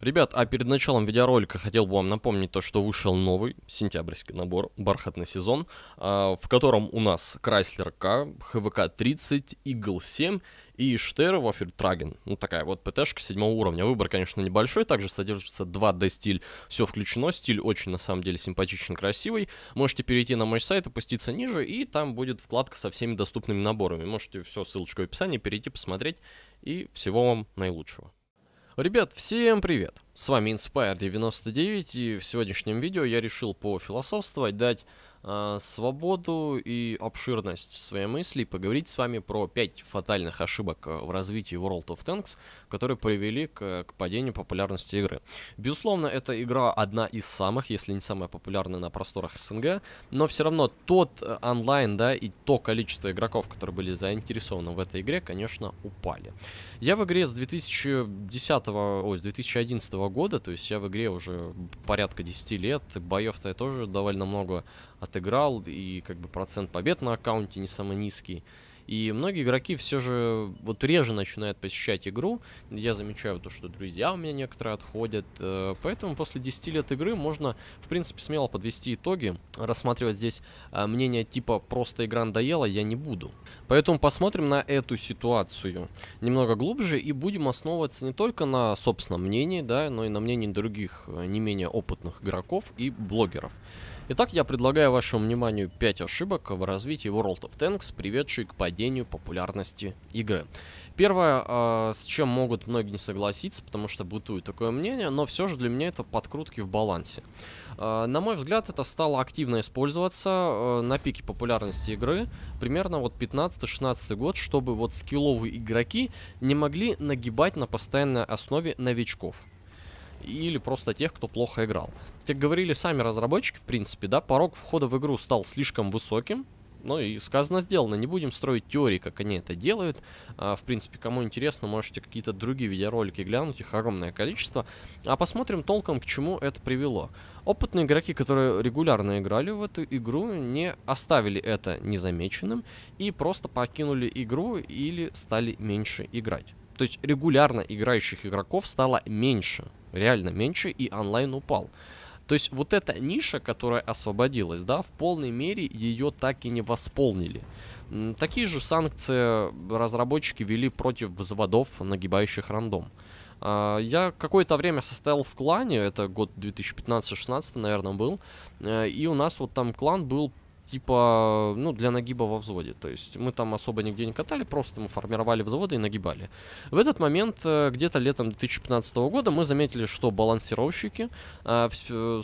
Ребят, а перед началом видеоролика хотел бы вам напомнить то, что вышел новый сентябрьский набор «Бархатный сезон», а, в котором у нас Chrysler К, ХВК-30, Игл 7 и Штер Вафельтраген. Ну, такая вот ПТшка седьмого уровня. Выбор, конечно, небольшой. Также содержится 2D-стиль. Все включено. Стиль очень, на самом деле, симпатичный, красивый. Можете перейти на мой сайт, опуститься ниже, и там будет вкладка со всеми доступными наборами. Можете все, ссылочка в описании, перейти, посмотреть. И всего вам наилучшего. Ребят, всем привет! С вами Inspire 99 и в сегодняшнем видео я решил пофилософствовать, дать а, свободу и обширность своей мысли и поговорить с вами про 5 фатальных ошибок э, в развитии World of Tanks, которые привели к, к падению популярности игры. Безусловно, эта игра одна из самых, если не самая популярная на просторах СНГ, но все равно тот э, онлайн, да, и то количество игроков, которые были заинтересованы в этой игре, конечно, упали. Я в игре с 2010, ой, с 2011 года, то есть я в игре уже порядка 10 лет, боев-то я тоже довольно много от отыграл, и как бы процент побед на аккаунте не самый низкий. И многие игроки все же вот реже начинают посещать игру. Я замечаю то, что друзья у меня некоторые отходят. Э, поэтому после 10 лет игры можно, в принципе, смело подвести итоги. Рассматривать здесь э, мнение типа «просто игра надоела» я не буду. Поэтому посмотрим на эту ситуацию немного глубже и будем основываться не только на собственном мнении, да, но и на мнении других э, не менее опытных игроков и блогеров. Итак, я предлагаю вашему вниманию 5 ошибок в развитии World of Tanks, приведшие к падению популярности игры. Первое, а, с чем могут многие не согласиться, потому что бытует такое мнение, но все же для меня это подкрутки в балансе. А, на мой взгляд, это стало активно использоваться а, на пике популярности игры, примерно вот 15-16 год, чтобы вот скилловые игроки не могли нагибать на постоянной основе новичков или просто тех, кто плохо играл. Как говорили сами разработчики, в принципе, да, порог входа в игру стал слишком высоким, ну и сказано, сделано. Не будем строить теории, как они это делают. А, в принципе, кому интересно, можете какие-то другие видеоролики глянуть, их огромное количество. А посмотрим толком, к чему это привело. Опытные игроки, которые регулярно играли в эту игру, не оставили это незамеченным и просто покинули игру или стали меньше играть. То есть регулярно играющих игроков стало меньше, реально меньше, и онлайн упал. То есть вот эта ниша, которая освободилась, да, в полной мере ее так и не восполнили. Такие же санкции разработчики вели против заводов, нагибающих рандом. А, я какое-то время состоял в клане, это год 2015-16, наверное, был, э, и у нас вот там клан был типа, ну, для нагиба во взводе. То есть мы там особо нигде не катали, просто мы формировали взводы и нагибали. В этот момент, э, где-то летом 2015 года, мы заметили, что балансировщики э,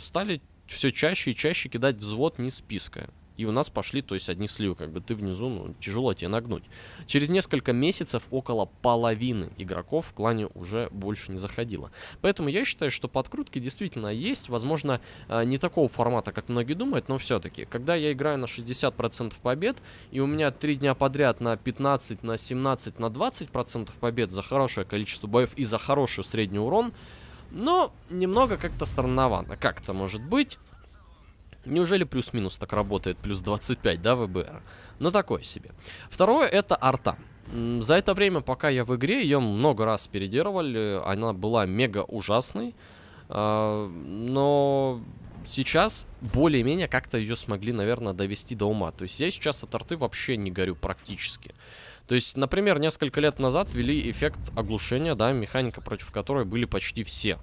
стали все чаще и чаще кидать взвод не списка и у нас пошли, то есть, одни сливы, как бы ты внизу, ну, тяжело тебе нагнуть. Через несколько месяцев около половины игроков в клане уже больше не заходило. Поэтому я считаю, что подкрутки действительно есть, возможно, э, не такого формата, как многие думают, но все-таки. Когда я играю на 60% побед, и у меня 3 дня подряд на 15, на 17, на 20% побед за хорошее количество боев и за хороший средний урон, но ну, немного как-то странновато. как это может быть. Неужели плюс-минус так работает? Плюс 25, да, ВБР? Ну, такое себе. Второе, это арта. За это время, пока я в игре, ее много раз передировали. Она была мега ужасной. А, но сейчас более-менее как-то ее смогли, наверное, довести до ума. То есть я сейчас от арты вообще не горю практически. То есть, например, несколько лет назад ввели эффект оглушения, да, механика, против которой были почти все.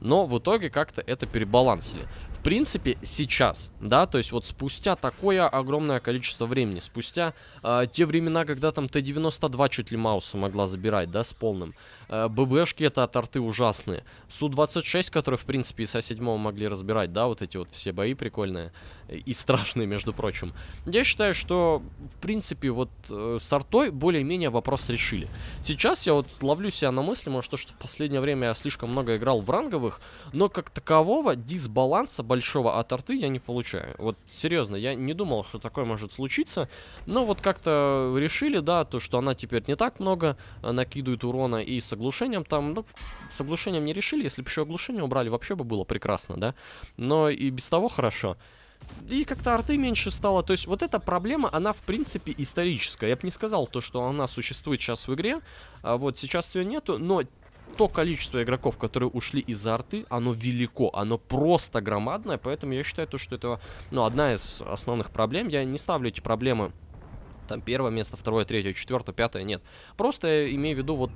Но в итоге как-то это перебалансили в принципе, сейчас, да, то есть вот спустя такое огромное количество времени, спустя э, те времена, когда там Т-92 чуть ли Мауса могла забирать, да, с полным, э, ББшки это от арты ужасные, Су-26, которые, в принципе, и со 7 могли разбирать, да, вот эти вот все бои прикольные и страшные, между прочим. Я считаю, что, в принципе, вот э, с артой более-менее вопрос решили. Сейчас я вот ловлю себя на мысли, может, то, что в последнее время я слишком много играл в ранговых, но как такового дисбаланса большого от арты я не получаю. Вот серьезно, я не думал, что такое может случиться, но вот как-то решили, да, то, что она теперь не так много э, накидывает урона и с оглушением там, ну, с оглушением не решили, если бы еще оглушение убрали, вообще бы было прекрасно, да, но и без того хорошо. И как-то арты меньше стало. То есть вот эта проблема, она в принципе историческая. Я бы не сказал то, что она существует сейчас в игре. А вот сейчас ее нету, но то количество игроков, которые ушли из арты, оно велико, оно просто громадное, поэтому я считаю, то, что это ну, одна из основных проблем. Я не ставлю эти проблемы там первое место, второе, третье, четвертое, пятое, нет. Просто я имею в виду вот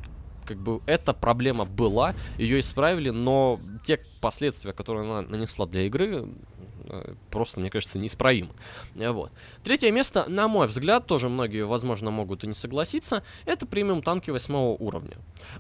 как бы эта проблема была, ее исправили, но те последствия, которые она нанесла для игры, Э, просто, мне кажется, неисправим. Э, вот. Третье место, на мой взгляд, тоже многие, возможно, могут и не согласиться, это премиум танки восьмого уровня.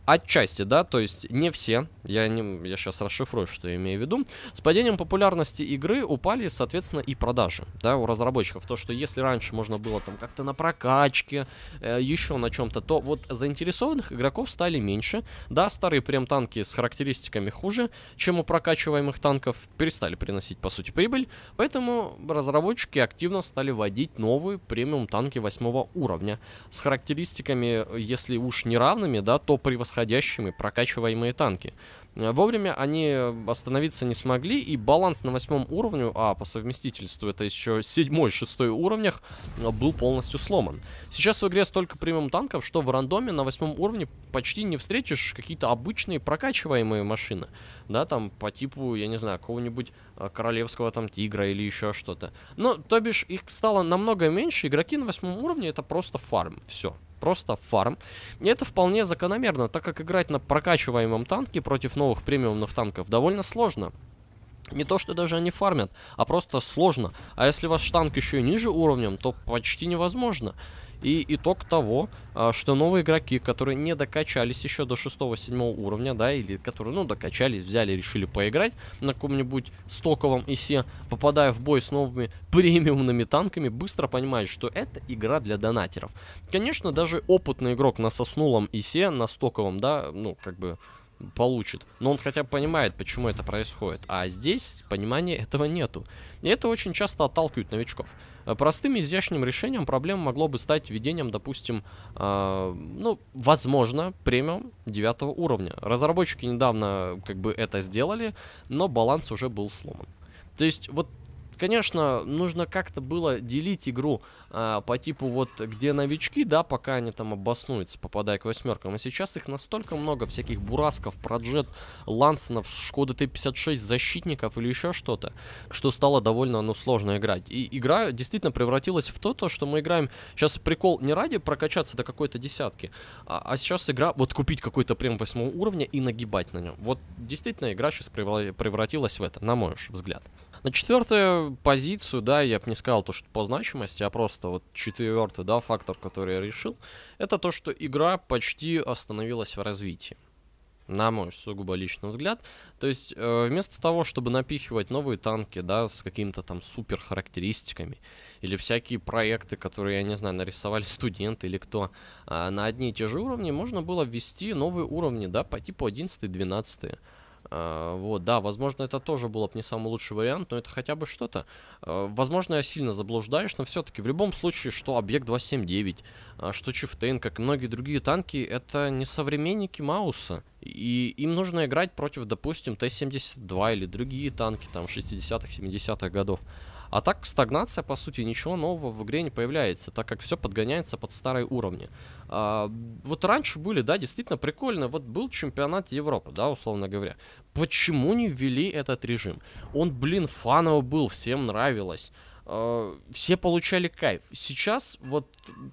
Отчасти, да, то есть не все, я, не, я сейчас расшифрую, что я имею в виду, с падением популярности игры упали, соответственно, и продажи, да, у разработчиков. То, что если раньше можно было там как-то на прокачке, э, еще на чем-то, то вот заинтересованных игроков стали меньше. Да, старые прем танки с характеристиками хуже, чем у прокачиваемых танков, перестали приносить, по сути, прибыль, прибыль, поэтому разработчики активно стали вводить новые премиум танки восьмого уровня с характеристиками, если уж не равными, да, то превосходящими прокачиваемые танки. Э, вовремя они э, остановиться не смогли, и баланс на восьмом уровне, а по совместительству это еще седьмой, шестой уровнях, э, был полностью сломан. Сейчас в игре столько премиум танков, что в рандоме на восьмом уровне почти не встретишь какие-то обычные прокачиваемые машины. Да, там по типу, я не знаю, какого-нибудь королевского там тигра или еще что-то. Но, то бишь, их стало намного меньше, игроки на восьмом уровне это просто фарм, все просто фарм. И это вполне закономерно, так как играть на прокачиваемом танке против новых премиумных танков довольно сложно. Не то, что даже они фармят, а просто сложно. А если ваш танк еще и ниже уровнем, то почти невозможно. И итог того, а, что новые игроки, которые не докачались еще до 6-7 уровня, да, или которые, ну, докачались, взяли, решили поиграть на каком-нибудь стоковом исе, попадая в бой с новыми премиумными танками, быстро понимают, что это игра для донатеров. Конечно, даже опытный игрок на соснулом исе, на стоковом, да, ну, как бы получит. Но он хотя бы понимает, почему это происходит. А здесь понимания этого нету. И это очень часто отталкивает новичков. Э, простым изящным решением проблем могло бы стать введением, допустим, э, ну, возможно, премиум девятого уровня. Разработчики недавно как бы это сделали, но баланс уже был сломан. То есть вот Конечно, нужно как-то было делить игру а, по типу вот где новички, да, пока они там обоснуются, попадая к восьмеркам. А сейчас их настолько много, всяких бурасков, проджет, лансонов, Шкода Т-56, защитников или еще что-то, что стало довольно, ну, сложно играть. И игра действительно превратилась в то, то что мы играем. Сейчас прикол не ради прокачаться до какой-то десятки, а, а сейчас игра, вот купить какой-то прям восьмого уровня и нагибать на нем. Вот действительно игра сейчас превратилась в это, на мой взгляд. На четвертую позицию, да, я бы не сказал то, что по значимости, а просто вот четвертый, да, фактор, который я решил, это то, что игра почти остановилась в развитии. На мой сугубо личный взгляд. То есть, э, вместо того, чтобы напихивать новые танки, да, с какими-то там супер характеристиками, или всякие проекты, которые, я не знаю, нарисовали студенты или кто, э, на одни и те же уровни, можно было ввести новые уровни, да, по типу 11-12. А, вот, да, возможно, это тоже было бы не самый лучший вариант, но это хотя бы что-то. А, возможно, я сильно заблуждаюсь, но все-таки в любом случае, что объект 279, а, что Чифтейн, как и многие другие танки, это не современники Мауса. И им нужно играть против, допустим, Т-72 или другие танки там 60-х, 70-х годов. А так стагнация, по сути, ничего нового в игре не появляется, так как все подгоняется под старые уровни. А, вот раньше были, да, действительно прикольно, вот был чемпионат Европы, да, условно говоря. Почему не ввели этот режим? Он, блин, фаново был, всем нравилось. Э, все получали кайф. Сейчас вот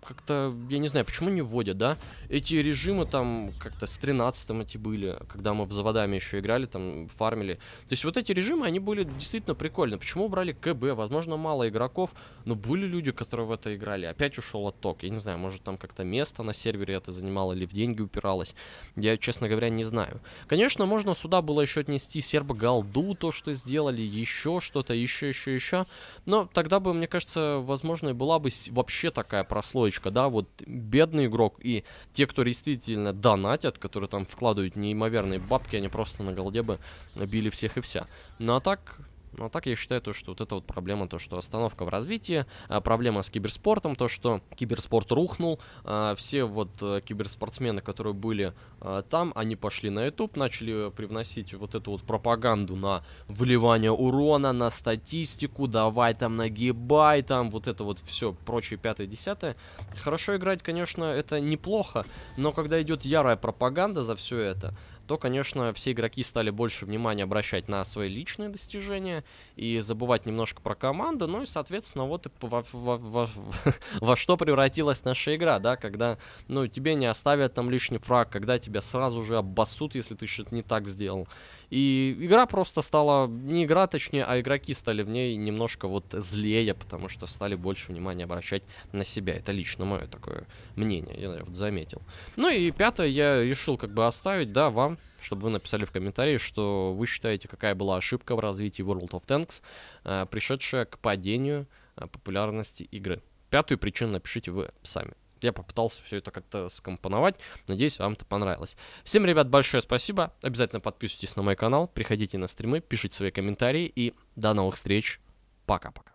как-то, я не знаю, почему не вводят, да? Эти режимы там как-то с 13-м эти были, когда мы в заводами еще играли, там фармили. То есть вот эти режимы, они были действительно прикольны. Почему брали КБ? Возможно, мало игроков, но были люди, которые в это играли. Опять ушел отток. Я не знаю, может там как-то место на сервере это занимало или в деньги упиралось. Я, честно говоря, не знаю. Конечно, можно сюда было еще отнести сербо-голду, то, что сделали, еще что-то, еще, еще, еще. Но так тогда бы, мне кажется, возможно, была бы вообще такая прослоечка, да, вот бедный игрок и те, кто действительно донатят, которые там вкладывают неимоверные бабки, они просто на голде бы били всех и вся. Ну а так, но так я считаю, то, что вот эта вот проблема, то, что остановка в развитии, а, проблема с киберспортом, то, что киберспорт рухнул, а, все вот э, киберспортсмены, которые были а, там, они пошли на YouTube, начали привносить вот эту вот пропаганду на выливание урона, на статистику, давай там нагибай там, вот это вот все прочее пятое, десятое. Хорошо играть, конечно, это неплохо, но когда идет ярая пропаганда за все это, то, конечно, все игроки стали больше внимания обращать на свои личные достижения и забывать немножко про команду, ну и, соответственно, вот во, во, во, во что превратилась наша игра, да, когда, ну, тебе не оставят там лишний фраг, когда тебя сразу же обоссут, если ты что-то не так сделал. И игра просто стала, не игра точнее, а игроки стали в ней немножко вот злее, потому что стали больше внимания обращать на себя. Это лично мое такое мнение, я вот заметил. Ну и пятое я решил как бы оставить, да, вам чтобы вы написали в комментарии, что вы считаете, какая была ошибка в развитии World of Tanks, э, пришедшая к падению э, популярности игры. Пятую причину напишите вы сами. Я попытался все это как-то скомпоновать. Надеюсь, вам это понравилось. Всем, ребят, большое спасибо. Обязательно подписывайтесь на мой канал, приходите на стримы, пишите свои комментарии и до новых встреч. Пока-пока.